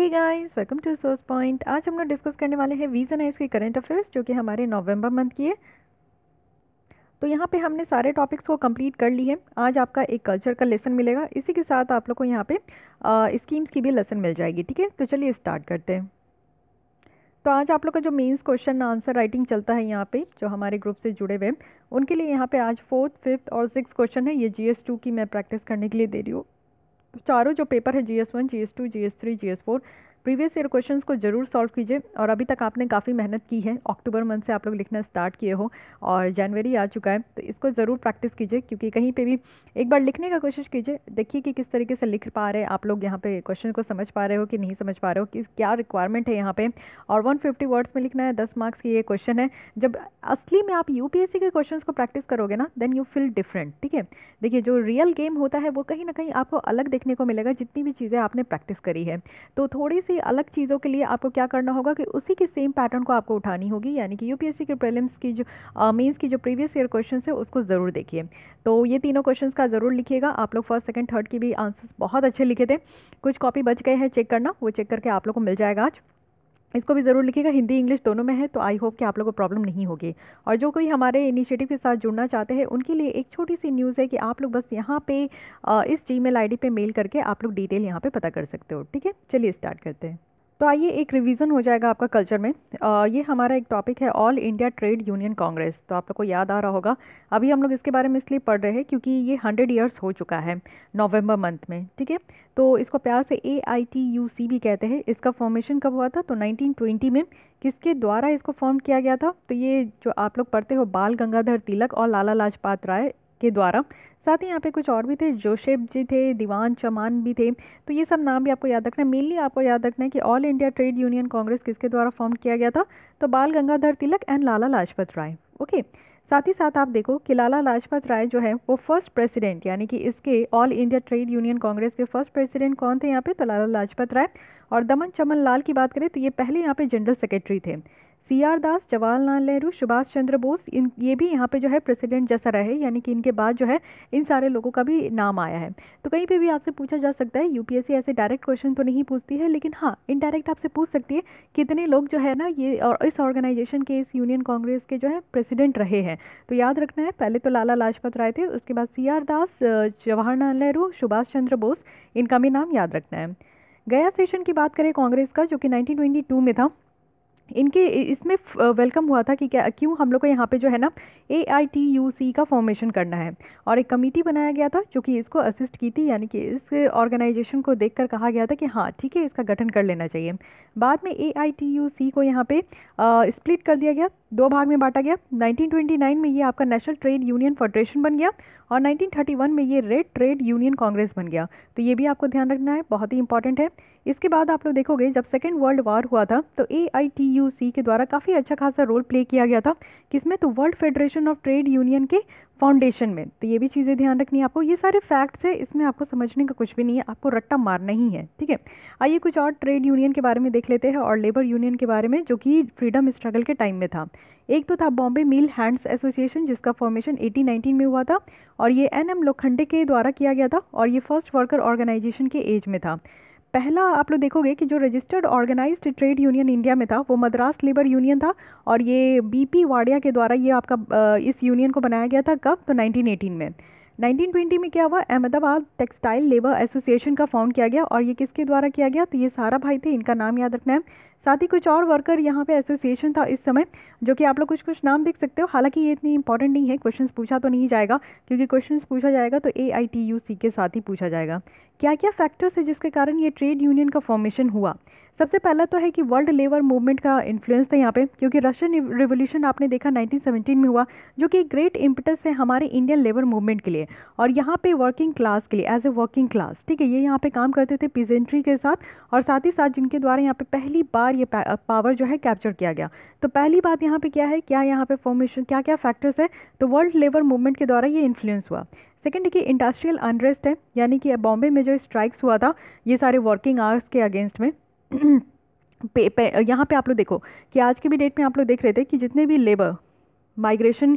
he guys welcome to Source Point आज हम लोग डिस्कस करने वाले हैं वीज़न है के करंट अफेयर्स जो कि हमारे नवंबर मंथ की है तो यहाँ पे हमने सारे टॉपिक्स को कंप्लीट कर ली है आज आपका एक कल्चर का लेसन मिलेगा इसी के साथ आप लोग को यहाँ पे स्कीम्स की भी लेसन मिल जाएगी ठीक है तो चलिए स्टार्ट करते हैं तो आज आप लोग का जो मेन्स क्वेश्चन आंसर राइटिंग चलता है यहाँ पे जो हमारे ग्रुप से जुड़े हुए उनके लिए यहाँ पे आज फोर्थ फिफ्थ और सिक्स क्वेश्चन है ये जी की मैं प्रैक्टिस करने के लिए दे रही हूँ चारों जो पेपर है G S one G S two G S three G S four previous year questions को ज़रूर सॉल्व कीजिए और अभी तक आपने काफ़ी मेहनत की है अक्टूबर मंथ से आप लोग लिखना स्टार्ट किए हो और जनवरी आ चुका है तो इसको ज़रूर प्रैक्टिस कीजिए क्योंकि कहीं पे भी एक बार लिखने का कोशिश कीजिए देखिए कि किस तरीके से लिख पा रहे हैं आप लोग यहाँ पे क्वेश्चन को समझ पा रहे हो कि नहीं समझ पा रहे हो कि क्या रिक्वायरमेंट है यहाँ पर और वन वर्ड्स में लिखना है दस मार्क्स की ये क्वेश्चन है जब असली में आप यू के क्वेश्चन को प्रैक्टिस करोगे ना देन यू फील डिफरेंट ठीक है देखिए जो रियल गेम होता है वो कहीं ना कहीं आपको अलग देखने को मिलेगा जितनी भी चीज़ें आपने प्रैक्टिस करी है तो थोड़ी सी सी अलग चीज़ों के लिए आपको क्या करना होगा कि उसी के सेम पैटर्न को आपको उठानी होगी यानी कि यूपीएससी के प्रीलिम्स की जो मेंस की जो प्रीवियस ईयर क्वेश्चन है उसको ज़रूर देखिए तो ये तीनों क्वेश्चन का ज़रूर लिखिएगा आप लोग फर्स्ट सेकेंड थर्ड की भी आंसर्स बहुत अच्छे लिखे थे कुछ कॉपी बच गए हैं चेक करना वो चेक करके आप लोग को मिल जाएगा आज इसको भी ज़रूर लिखिएगा हिंदी इंग्लिश दोनों में है तो आई होप कि आप लोगों को प्रॉब्लम नहीं होगी और जो कोई हमारे इनिशिएटिव के साथ जुड़ना चाहते हैं उनके लिए एक छोटी सी न्यूज़ है कि आप लोग बस यहाँ पे इस जी मेल आई पे मेल करके आप लोग डिटेल यहाँ पर पता कर सकते हो ठीक है चलिए स्टार्ट करते हैं तो आइए एक रिवीजन हो जाएगा आपका कल्चर में आ, ये हमारा एक टॉपिक है All India Trade Union Congress तो आप लोग को याद आ रहा होगा अभी हम लोग इसके बारे में इसलिए पढ़ रहे हैं क्योंकि ये हंड्रेड ईयर्स हो चुका है नवंबर मंथ में ठीक है तो इसको प्यार से ए आई टी यू सी भी कहते हैं इसका फॉर्मेशन कब हुआ था तो नाइनटीन में किसके द्वारा इसको फॉर्म किया गया था तो ये जो आप लोग पढ़ते हो बाल गंगाधर तिलक और लाला लाजपात राय के द्वारा साथ ही यहाँ पे कुछ और भी थे जोशेब जी थे दीवान चमान भी थे तो ये सब नाम भी आपको याद रखना है मेनली आपको याद रखना है कि All India Trade Union Congress किसके द्वारा फॉर्म किया गया था तो बाल गंगाधर तिलक एंड लाला लाजपत राय ओके साथ ही साथ आप देखो कि लाला लाजपत राय जो है वो फर्स्ट प्रेसिडेंट यानी कि इसके All India Trade Union Congress के फर्स्ट प्रेसिडेंट कौन थे यहाँ पे तो लाला लाजपत राय और दमन चमन लाल की बात करें तो ये पहले यहाँ पे जनरल सेक्रेटरी थे सी आर दास जवाहरलाल नेहरू सुभाष चंद्र बोस इन ये भी यहाँ पे जो है प्रेसिडेंट जैसा रहे यानी कि इनके बाद जो है इन सारे लोगों का भी नाम आया है तो कहीं पे भी आपसे पूछा जा सकता है यूपीएससी ऐसे डायरेक्ट क्वेश्चन तो नहीं पूछती है लेकिन हाँ इनडायरेक्ट आपसे पूछ सकती है कितने लोग जो है ना ये और इस ऑर्गेनाइजेशन के इस यूनियन कांग्रेस के जो है प्रेसिडेंट रहे हैं तो याद रखना है पहले तो लाला लाजपत राय थे उसके बाद सी आर दास जवाहरलाल नेहरू सुभाष चंद्र बोस इनका भी नाम याद रखना है गया सेशन की बात करें कांग्रेस का जो कि 1922 में था इनके इसमें वेलकम हुआ था कि क्या क्यों हम लोग को यहाँ पे जो है ना ए आई टी यू सी का फॉर्मेशन करना है और एक कमेटी बनाया गया था जो कि इसको असिस्ट की थी यानी कि इस ऑर्गेनाइजेशन को देखकर कहा गया था कि हाँ ठीक है इसका गठन कर लेना चाहिए बाद में ए आई टी यू सी को यहाँ पे स्प्लिट कर दिया गया दो भाग में बांटा गया 1929 में ये आपका नेशनल ट्रेड यूनियन फेडरेशन बन गया और 1931 में ये रेड ट्रेड यूनियन कांग्रेस बन गया तो ये भी आपको ध्यान रखना है बहुत ही इंपॉर्टेंट है इसके बाद आप लोग देखोगे जब सेकेंड वर्ल्ड वॉर हुआ था तो ए के द्वारा काफ़ी अच्छा खासा रोल प्ले किया गया था किसमें तो World Federation of Trade Union के फाउंडेशन में तो ये भी चीज़ें ध्यान रखनी है आपको ये सारे फैक्ट्स है इसमें आपको समझने का कुछ भी नहीं है आपको रट्टा मारना ही है ठीक है आइए कुछ और ट्रेड यूनियन के बारे में देख लेते हैं और लेबर यूनियन के बारे में जो कि फ्रीडम स्ट्रगल के टाइम में था एक तो था बॉम्बे मिल हैंड्स एसोसिएशन जिसका फॉर्मेशन एटीन में हुआ था और ये एन एम लोखंडे के द्वारा किया गया था और ये फर्स्ट वर्कर ऑर्गेनाइजेशन के एज में था पहला आप लोग देखोगे कि जो registered organised trade union India में था वो मद्रास लेबर यूनियन था और ये बीपी वाडिया के द्वारा ये आपका इस यूनियन को बनाया गया था कब तो 1918 में 1920 में क्या हुआ अहमदाबाद टेक्सटाइल लेबर एसोसिएशन का फाउंड किया गया और ये किसके द्वारा किया गया तो ये सारा भाई थे इनका नाम याद रखना है साथ ही कुछ और वर्कर यहाँ पे एसोसिएशन था इस समय जो कि आप लोग कुछ कुछ नाम देख सकते हो हालांकि ये इतनी इंपॉर्टेंट नहीं है क्वेश्चंस पूछा तो नहीं जाएगा क्योंकि क्वेश्चंस पूछा जाएगा तो ए आई टी यू सी के साथ ही पूछा जाएगा क्या क्या फैक्टर्स है जिसके कारण ये ट्रेड यूनियन का फॉर्मेशन हुआ सबसे पहला तो है कि वर्ल्ड लेबर मूवमेंट का इन्फ्लुएंस था यहाँ पे क्योंकि रशियन रिवोल्यूशन आपने देखा 1917 में हुआ जो कि ग्रेट इम्पटस है हमारे इंडियन लेबर मूवमेंट के लिए और यहाँ पे वर्किंग क्लास के लिए एज ए वर्किंग क्लास ठीक है ये यहाँ पे काम करते थे पीजेंट्री के साथ और साथ ही साथ जिनके द्वारा यहाँ पे पहली बार ये पावर जो है कैप्चर किया गया तो पहली बात यहाँ पे क्या है क्या यहाँ पे फॉर्मेशन क्या क्या फैक्टर्स है तो वर्ल्ड लेबर मूवमेंट के द्वारा ये इन्फ्लुएंस हुआ सेकेंड देखिए इंडस्ट्रियल अनरेस्ट है यानी कि बॉम्बे में जो स्ट्राइक्स हुआ था ये सारे वर्किंग आवर्स के अगेंस्ट में पे, पे यहाँ पे आप लोग देखो कि आज के भी डेट में आप लोग देख रहे थे कि जितने भी लेबर माइग्रेशन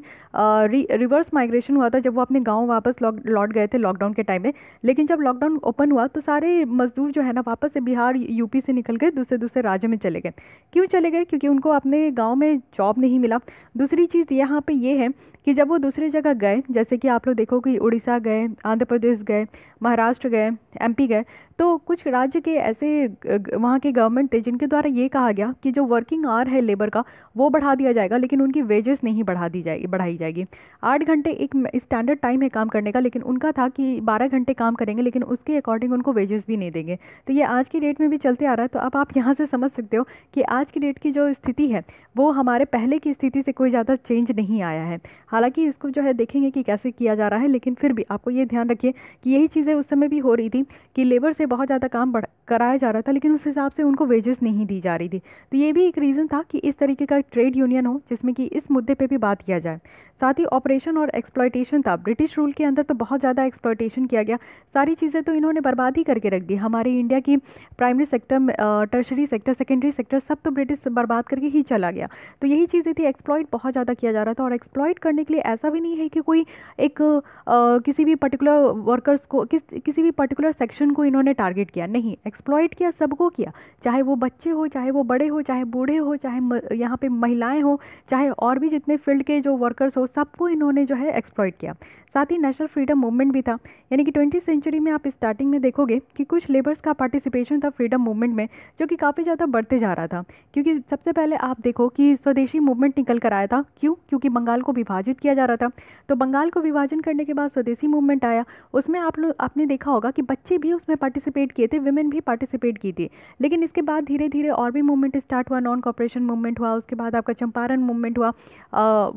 रिवर्स माइग्रेशन हुआ था जब वो अपने गांव वापस लौट गए थे लॉकडाउन के टाइम में लेकिन जब लॉकडाउन ओपन हुआ तो सारे मजदूर जो है ना वापस से बिहार यूपी से निकल गए दूसरे दूसरे राज्य में चले गए क्यों चले गए क्योंकि उनको अपने गांव में जॉब नहीं मिला दूसरी चीज़ यहाँ पर ये है कि जब वो दूसरी जगह गए जैसे कि आप लोग देखो कि उड़ीसा गए आंध्र प्रदेश गए महाराष्ट्र गए एमपी गए तो कुछ राज्य के ऐसे वहाँ के गवर्नमेंट थे जिनके द्वारा ये कहा गया कि जो वर्किंग आवर है लेबर का वो बढ़ा दिया जाएगा लेकिन उनकी वेजेस नहीं बढ़ा दी जाएगी बढ़ाई जाएगी आठ घंटे एक स्टैंडर्ड टाइम है काम करने का लेकिन उनका था कि बारह घंटे काम करेंगे लेकिन उसके अकॉर्डिंग उनको वेजेस भी नहीं देंगे तो ये आज की डेट में भी चलते आ रहा है तो अब आप यहाँ से समझ सकते हो कि आज की डेट की जो स्थिति है वो हमारे पहले की स्थिति से कोई ज़्यादा चेंज नहीं आया है हालांकि इसको जो है देखेंगे कि कैसे किया जा रहा है लेकिन फिर भी आपको ये ध्यान रखिए कि यही चीज़ें उस समय भी हो रही थी कि लेबर से में बहुत ज़्यादा काम कराया जा रहा था लेकिन उस हिसाब से उनको वेजेस नहीं दी जा रही थी तो ये भी एक रीज़न था कि इस तरीके का ट्रेड यूनियन हो जिसमें कि इस मुद्दे पे भी बात किया जाए साथ ही ऑपरेशन और एक्सप्लॉयटेशन था ब्रिटिश रूल के अंदर तो बहुत ज़्यादा एक्सप्लॉयटेशन किया गया सारी चीज़ें तो इन्होंने बर्बाद ही करके रख दी हमारे इंडिया की primary sector tertiary sector secondary sector सब तो ब्रिटिश बर्बाद करके ही चला गया तो यही चीज़ें थी एक्सप्लॉयट बहुत ज़्यादा किया जा रहा था और एक्सप्लॉयट करने के लिए ऐसा भी नहीं है कि कोई एक आ, किसी भी पर्टिकुलर वर्कर्स को किस किसी भी पर्टिकुलर सेक्शन को इन्होंने टारगेट किया नहीं एक्सप्लॉयट किया सबको किया चाहे वो बच्चे हो चाहे वो बड़े हो चाहे बूढ़े हो चाहे यहाँ पे महिलाएं हो चाहे और भी जितने फील्ड के जो वर्कर्स हो सबको इन्होंने जो है एक्सप्लॉयट किया साथ ही नेशनल फ्रीडम मूवमेंट भी था यानी कि ट्वेंटी सेंचुरी में आप स्टार्टिंग में देखोगे कि कुछ लेबर्स का पार्टिसिपेशन था फ्रीडम मूवमेंट में जो कि काफ़ी ज़्यादा बढ़ते जा रहा था क्योंकि सबसे पहले आप देखो कि स्वदेशी मूवमेंट निकल कर आया था क्यों क्योंकि बंगाल को विभाजित किया जा रहा था तो बंगाल को विभाजन करने के बाद स्वदेशी मूवमेंट आया उसमें आप लोग आपने देखा होगा कि बच्चे भी उसमें पार्टिसिपेट किए थे वुमेन भी पार्टिसिपेट की थी लेकिन इसके बाद धीरे धीरे और भी मूवमेंट स्टार्ट हुआ नॉन कॉपरेशन मूवमेंट हुआ उसके बाद आपका चंपारण मूवमेंट हुआ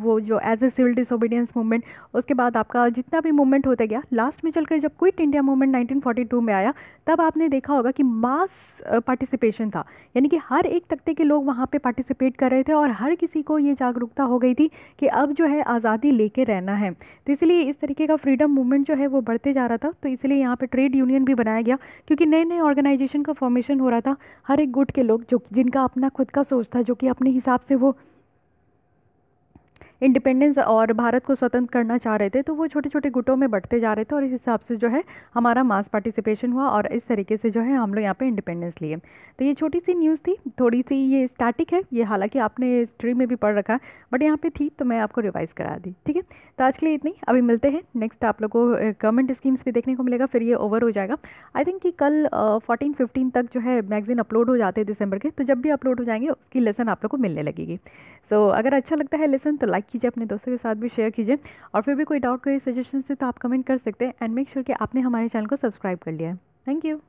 वो जो as a civil disobedience movement उसके बाद आपका जितना भी मूवमेंट होता गया लास्ट में चलकर जब क्विट इंडिया मूवमेंट 1942 में आया तब आपने देखा होगा कि मास पार्टिसिपेशन था यानी कि हर एक तख्ते के लोग वहाँ पे पार्टिसिपेट कर रहे थे और हर किसी को ये जागरूकता हो गई थी कि अब जो है आज़ादी लेके रहना है तो इसलिए इस तरीके का फ्रीडम मूवमेंट जो है वो बढ़ते जा रहा था तो इसलिए यहाँ पर ट्रेड यूनियन भी बनाया गया क्योंकि नए नए ऑर्गेनाइजेशन का फॉर्मेशन हो रहा था हर एक गुट के लोग जो जिनका अपना खुद का सोच था जो कि अपने हिसाब से वो इंडिपेंडेंस और भारत को स्वतंत्र करना चाह रहे थे तो वो छोटे छोटे गुटों में बढ़ते जा रहे थे और इस हिसाब से जो है हमारा मास पार्टिसिपेशन हुआ और इस तरीके से जो है हम लोग यहाँ पर इंडिपेंडेंस लिए तो ये छोटी सी न्यूज़ थी थोड़ी सी ये स्टैटिक है ये हालाँकि आपने हिस्ट्री में भी पढ़ रखा है बट यहाँ पर थी तो मैं आपको रिवाइज़ करा दी ठीक है तो आज के लिए इतनी अभी मिलते हैं नेक्स्ट आप लोग को गवर्नमेंट स्कीम्स भी देखने को मिलेगा फिर ये ओवर हो जाएगा आई थिंक कि कल फोर्टीन फिफ्टीन तक जो है मैगजीन अपलोड हो जाते हैं दिसंबर के तो जब भी अपलोड हो जाएंगे उसकी लेसन आप लोग को मिलने लगेगी सो so, अगर अच्छा लगता है लेसन तो लाइक कीजिए अपने दोस्तों के साथ भी शेयर कीजिए और फिर भी कोई डाउट कोई सजेशन से तो आप कमेंट कर सकते हैं एंड मेक श्योर कि आपने हमारे चैनल को सब्सक्राइब कर लिया है थैंक यू